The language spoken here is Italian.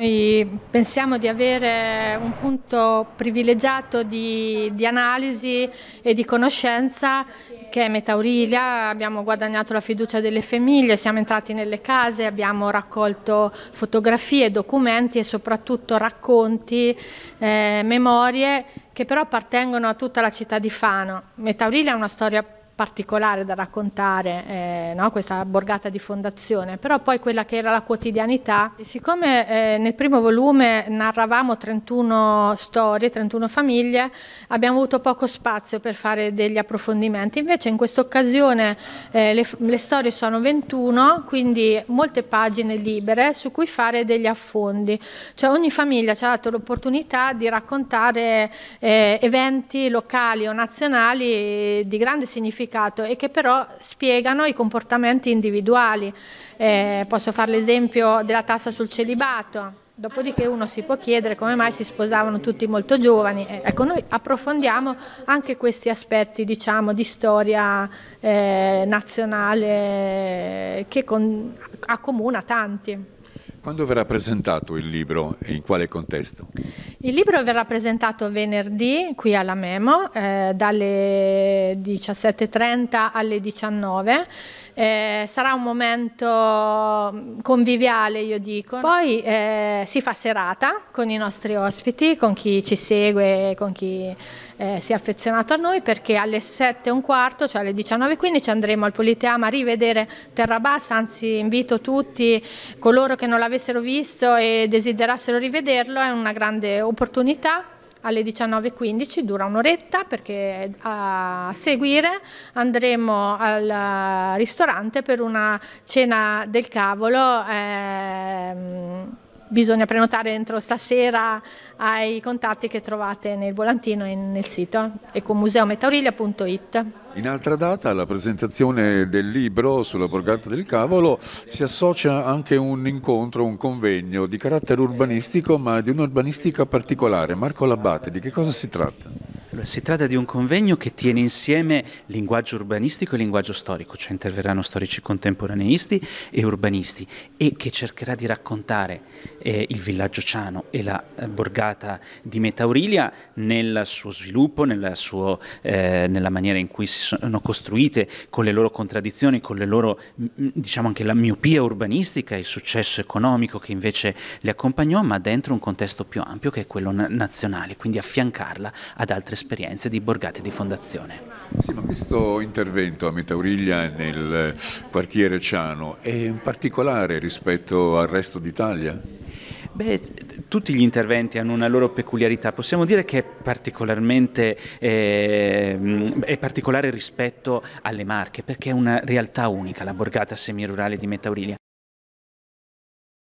Noi pensiamo di avere un punto privilegiato di, di, analisi e di conoscenza che è Metaurilia, abbiamo guadagnato la fiducia delle famiglie, siamo entrati nelle case, abbiamo raccolto fotografie, documenti e soprattutto racconti, eh, memorie che però appartengono a tutta la città di Fano. Metaurilia è una storia particolare da raccontare, eh, no? questa borgata di fondazione, però poi quella che era la quotidianità, siccome eh, nel primo volume narravamo 31 storie, 31 famiglie, abbiamo avuto poco spazio per fare degli approfondimenti, invece in questa occasione eh, le, le storie sono 21, quindi molte pagine libere su cui fare degli affondi, cioè ogni famiglia ci ha dato l'opportunità di raccontare eh, eventi locali o nazionali di grande significato semplificato e che però spiegano i comportamenti individuali. Eh, posso fare l'esempio della tassa sul celibato. Dopodiché uno si può chiedere come mai si sposavano tutti molto giovani. Eh, ecco, noi approfondiamo anche questi aspetti diciamo, di storia eh, nazionale che con, accomuna tanti. Quando verrà presentato il libro e in quale contesto? Il libro verrà presentato venerdì qui alla Memo eh, dalle 17.30 alle 19. Eh, sarà un momento conviviale, io dico. Poi eh, si fa serata con i nostri ospiti, con chi ci segue, con chi eh, si è affezionato a noi, perché alle 7.15, cioè alle 19.15, andremo al Politeama a rivedere Terra Bassa. Anzi, invito tutti coloro che non l'avessero visto e desiderassero rivederlo. È una grande opportunità alle 19.15, dura un'oretta perché eh, a seguire andremo al ristorante per una cena del cavolo ehm, bisogna prenotare entro stasera ai contatti che trovate nel volantino e nel sito ecomuseumetaurilio.it. In altra data alla presentazione del libro sulla borgata del cavolo si associa anche un incontro, un convegno di carattere urbanistico ma di un'urbanistica particolare. Marco Labbate, di che cosa si tratta? Allora, si tratta di un convegno che tiene insieme linguaggio urbanistico e linguaggio storico, cioè interverranno storici contemporaneisti e urbanisti e che cercherà di raccontare eh, il villaggio Ciano e la eh, borgata di Metaurilia nel suo sviluppo, nella, suo, eh, nella maniera in cui si sono costruite, con le loro contraddizioni, con le loro, mm, mm, diciamo anche la miopia urbanistica, il successo economico che invece le accompagnò, ma dentro un contesto più ampio che è quello nazionale, quindi affiancarla ad altre esperienze esperienze di borgate di fondazione. Sì, ma questo intervento a Metauriglia nel quartiere Ciano è in particolare rispetto al resto d'Italia? Beh, tutti gli interventi hanno una loro peculiarità, possiamo dire che è particolarmente eh, è particolare rispetto alle Marche, perché è una realtà unica la borgata semirurale di Metauriglia.